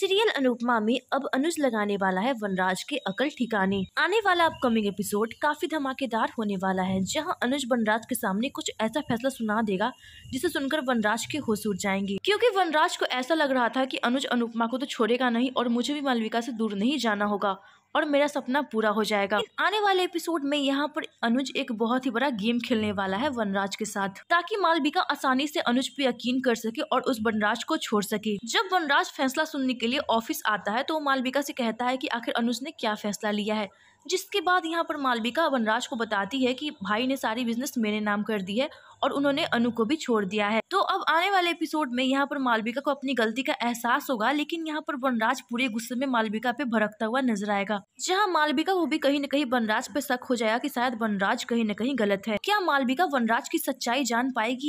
serial Anupama में अब अनुज लगाने वाला है वनराज के अकल ठिकाने आने वाला अपकमिंग एपिसोड काफी धमाकेदार होने वाला है जहां अनुज वनराज के सामने कुछ ऐसा फैसला सुना देगा जिसे सुनकर वनराज के होश उठ जाएंगे क्योंकि वनराज को ऐसा लग रहा था कि अनुज अनुपमा को तो छोड़ेगा नहीं और मुझे भी मालविका से दूर नहीं जाना होगा और मेरा सपना पूरा हो जाएगा आने वाले एपिसोड में यहाँ पर अनुज एक बहुत ही बड़ा गेम खेलने वाला है वनराज के साथ ताकि मालविका आसानी से अनुज पे यकीन कर सके और उस वनराज को छोड़ सके जब वनराज फैसला सुनने के लिए ऑफिस आता है तो मालविका से कहता है की आखिर अनुज ने क्या फैसला लिया है जिसके बाद यहाँ पर मालविका वनराज को बताती है कि भाई ने सारी बिजनेस मेरे नाम कर दी है और उन्होंने अनु को भी छोड़ दिया है तो अब आने वाले एपिसोड में यहाँ पर मालविका को अपनी गलती का एहसास होगा लेकिन यहाँ पर वनराज पूरे गुस्से में मालविका पे भड़कता हुआ नजर आएगा जहाँ मालविका को भी कहीं न कहीं वनराज पे शक हो जाएगा की शायद वनराज कहीं न कहीं गलत है क्या मालविका वनराज की सच्चाई जान पाएगी